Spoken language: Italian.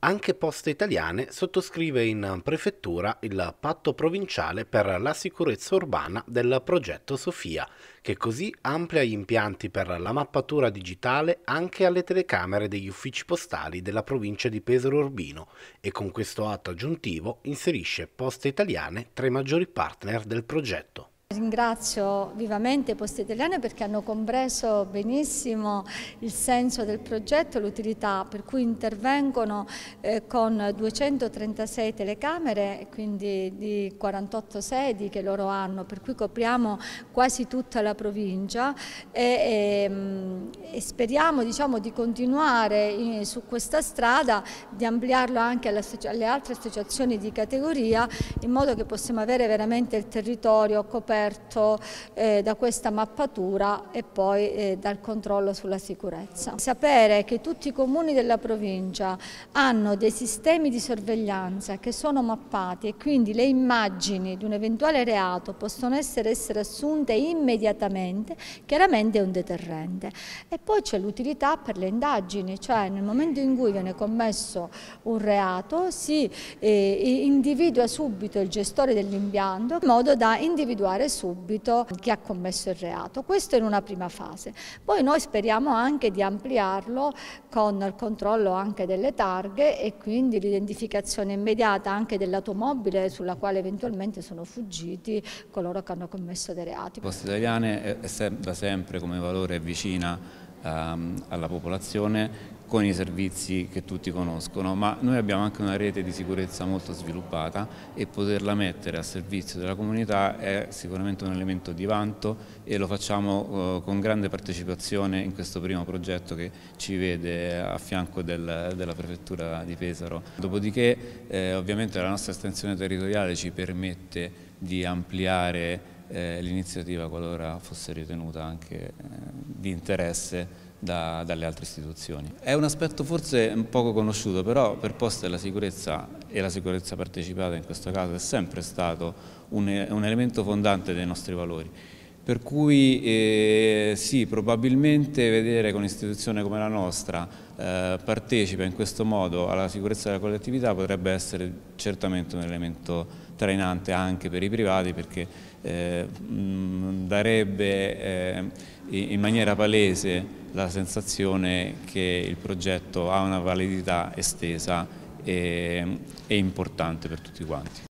Anche Poste Italiane sottoscrive in prefettura il patto provinciale per la sicurezza urbana del progetto Sofia, che così amplia gli impianti per la mappatura digitale anche alle telecamere degli uffici postali della provincia di Pesaro Urbino e con questo atto aggiuntivo inserisce Poste Italiane tra i maggiori partner del progetto. Ringrazio vivamente Poste Italiane perché hanno compreso benissimo il senso del progetto e l'utilità, per cui intervengono eh, con 236 telecamere, quindi di 48 sedi che loro hanno, per cui copriamo quasi tutta la provincia e, e, ehm, e speriamo diciamo, di continuare in, su questa strada, di ampliarlo anche alle, alle altre associazioni di categoria, in modo che possiamo avere veramente il territorio coperto scoperto eh, da questa mappatura e poi eh, dal controllo sulla sicurezza. Sapere che tutti i comuni della provincia hanno dei sistemi di sorveglianza che sono mappati e quindi le immagini di un eventuale reato possono essere, essere assunte immediatamente, chiaramente è un deterrente. E poi c'è l'utilità per le indagini, cioè nel momento in cui viene commesso un reato si eh, individua subito il gestore dell'impianto in modo da individuare subito chi ha commesso il reato. Questo in una prima fase. Poi noi speriamo anche di ampliarlo con il controllo anche delle targhe e quindi l'identificazione immediata anche dell'automobile sulla quale eventualmente sono fuggiti coloro che hanno commesso dei reati. Poste italiane è da sempre come valore vicina ehm, alla popolazione con i servizi che tutti conoscono, ma noi abbiamo anche una rete di sicurezza molto sviluppata e poterla mettere a servizio della comunità è sicuramente un elemento di vanto e lo facciamo eh, con grande partecipazione in questo primo progetto che ci vede a fianco del, della prefettura di Pesaro. Dopodiché eh, ovviamente la nostra estensione territoriale ci permette di ampliare eh, l'iniziativa qualora fosse ritenuta anche eh, di interesse da, dalle altre istituzioni. È un aspetto forse poco conosciuto, però per Poste la sicurezza e la sicurezza partecipata in questo caso è sempre stato un, un elemento fondante dei nostri valori. Per cui eh, sì, probabilmente vedere che un'istituzione come la nostra eh, partecipa in questo modo alla sicurezza della collettività potrebbe essere certamente un elemento trainante anche per i privati perché eh, mh, mm, darebbe eh, in maniera palese la sensazione che il progetto ha una validità estesa e, e importante per tutti quanti.